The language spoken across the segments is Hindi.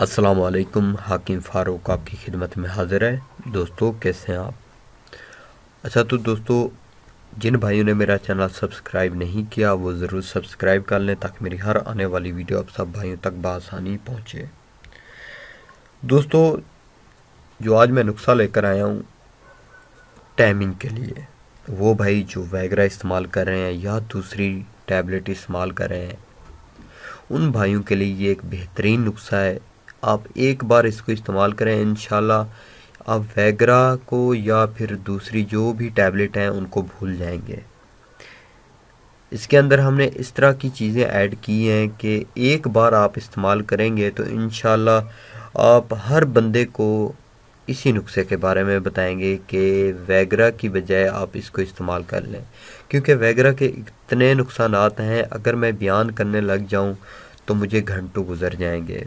असलकुम हाकिम फ़ारूक आपकी खिदमत में हाज़िर है दोस्तों कैसे हैं आप अच्छा तो दोस्तों जिन भाइयों ने मेरा चैनल सब्सक्राइब नहीं किया वो ज़रूर सब्सक्राइब कर लें ताकि मेरी हर आने वाली वीडियो आप सब भाइयों तक बसानी पहुँचे दोस्तों जो आज मैं नुस्खा लेकर आया हूँ टाइमिंग के लिए वो भाई जो वैगरा इस्तेमाल कर रहे हैं या दूसरी टैबलेट इस्तेमाल कर रहे हैं उन भाइयों के लिए ये एक बेहतरीन नुस्खा है आप एक बार इसको इस्तेमाल करें इन आप वैगरा को या फिर दूसरी जो भी टैबलेट हैं उनको भूल जाएंगे इसके अंदर हमने इस तरह की चीज़ें ऐड की हैं कि एक बार आप इस्तेमाल करेंगे तो इन आप हर बंदे को इसी नुस्खे के बारे में बताएंगे कि वैगरा की बजाय आप इसको इस्तेमाल कर लें क्योंकि वैगरा के इतने नुकसान हैं अगर मैं बयान करने लग जाऊं तो मुझे घंटों गुजर जाएंगे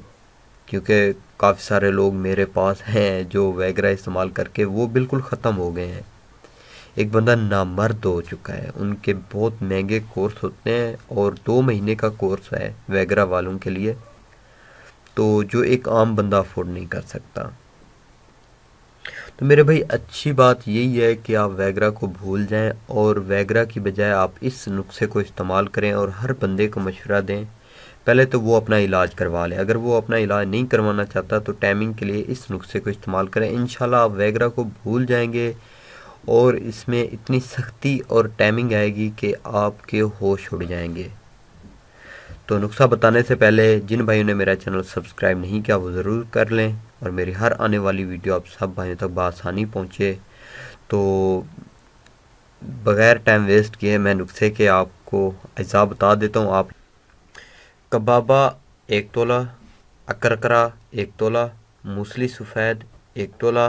क्योंकि काफ़ी सारे लोग मेरे पास हैं जो वैगरा इस्तेमाल करके वो बिल्कुल ख़त्म हो गए हैं एक बंदा नामर्द हो चुका है उनके बहुत महंगे कोर्स होते हैं और दो महीने का कोर्स है वैगरा वालों के लिए तो जो एक आम बंदा अफोर्ड नहीं कर सकता तो मेरे भाई अच्छी बात यही है कि आप वैगरा को भूल जाएं और वैगरा की बजाय आप इस नुस्खे को इस्तेमाल करें और हर बंदे को मशवरा दें पहले तो वो अपना इलाज करवा ले अगर वो अपना इलाज नहीं करवाना चाहता तो टाइमिंग के लिए इस नुस्खे को इस्तेमाल करें इन आप वैगरा को भूल जाएंगे और इसमें इतनी सख्ती और टाइमिंग आएगी कि आपके होश उड़ जाएंगे तो नुस्खा बताने से पहले जिन भाइयों ने मेरा चैनल सब्सक्राइब नहीं किया वो ज़रूर कर लें और मेरी हर आने वाली वीडियो आप सब भाइयों तक बसानी पहुँचे तो बग़ैर टाइम वेस्ट किए मैं नुस्खे के आपको अज्जा बता देता हूँ आप कबाबा एक तोला अकरकरा एक तोला मूसली सफ़ेद एक तोला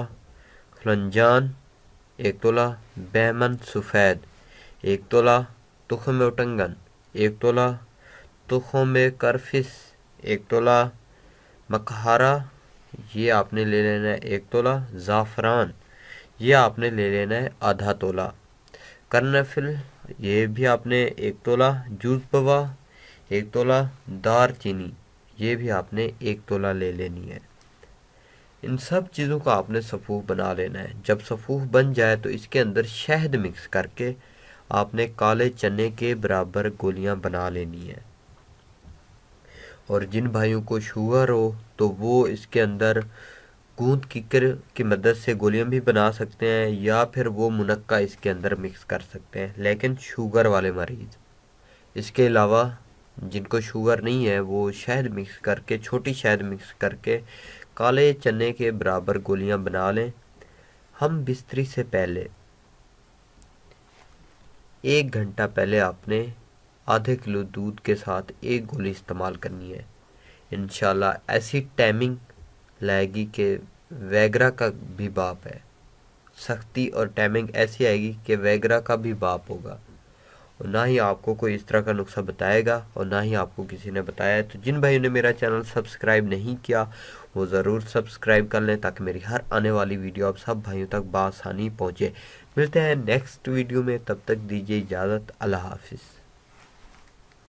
खलंजान एक तोला बैमन सफ़ेद एक तोला तुखम उटंगन एक तोला तुखम करफिस एक तोला मकहारा ये आपने ले लेना है एक तोला ज़ाफ़रान ये आपने ले लेना है आधा तोला कर्नफिल ये भी आपने एक तोला जूस पवा एक तोला दार चीनी ये भी आपने एक तोला ले लेनी है इन सब चीज़ों का आपने सफ़ूफ बना लेना है जब सफ़ूफ बन जाए तो इसके अंदर शहद मिक्स करके आपने काले चने के बराबर गोलियां बना लेनी है और जिन भाइयों को शुगर हो तो वो इसके अंदर गूंद किकर की मदद से गोलियां भी बना सकते हैं या फिर वो मुनक्का इसके अंदर मिक्स कर सकते हैं लेकिन शुगर वाले मरीज़ इसके अलावा जिनको शुगर नहीं है वो शहद मिक्स करके छोटी शहद मिक्स करके काले चने के बराबर गोलियां बना लें हम बिस्तरी से पहले एक घंटा पहले आपने आधे किलो दूध के साथ एक गोली इस्तेमाल करनी है इन ऐसी टाइमिंग लाएगी कि वैगरा का भी बाप है सख्ती और टाइमिंग ऐसी आएगी कि वैगरा का भी बाप होगा और ना ही आपको कोई इस तरह का नुस्खा बताएगा और ना ही आपको किसी ने बताया तो जिन भाइयों ने मेरा चैनल सब्सक्राइब नहीं किया वो ज़रूर सब्सक्राइब कर लें ताकि मेरी हर आने वाली वीडियो आप सब भाइयों तक बसानी पहुँचे मिलते हैं नेक्स्ट वीडियो में तब तक दीजिए इजाज़त अल्लाह हाफिज़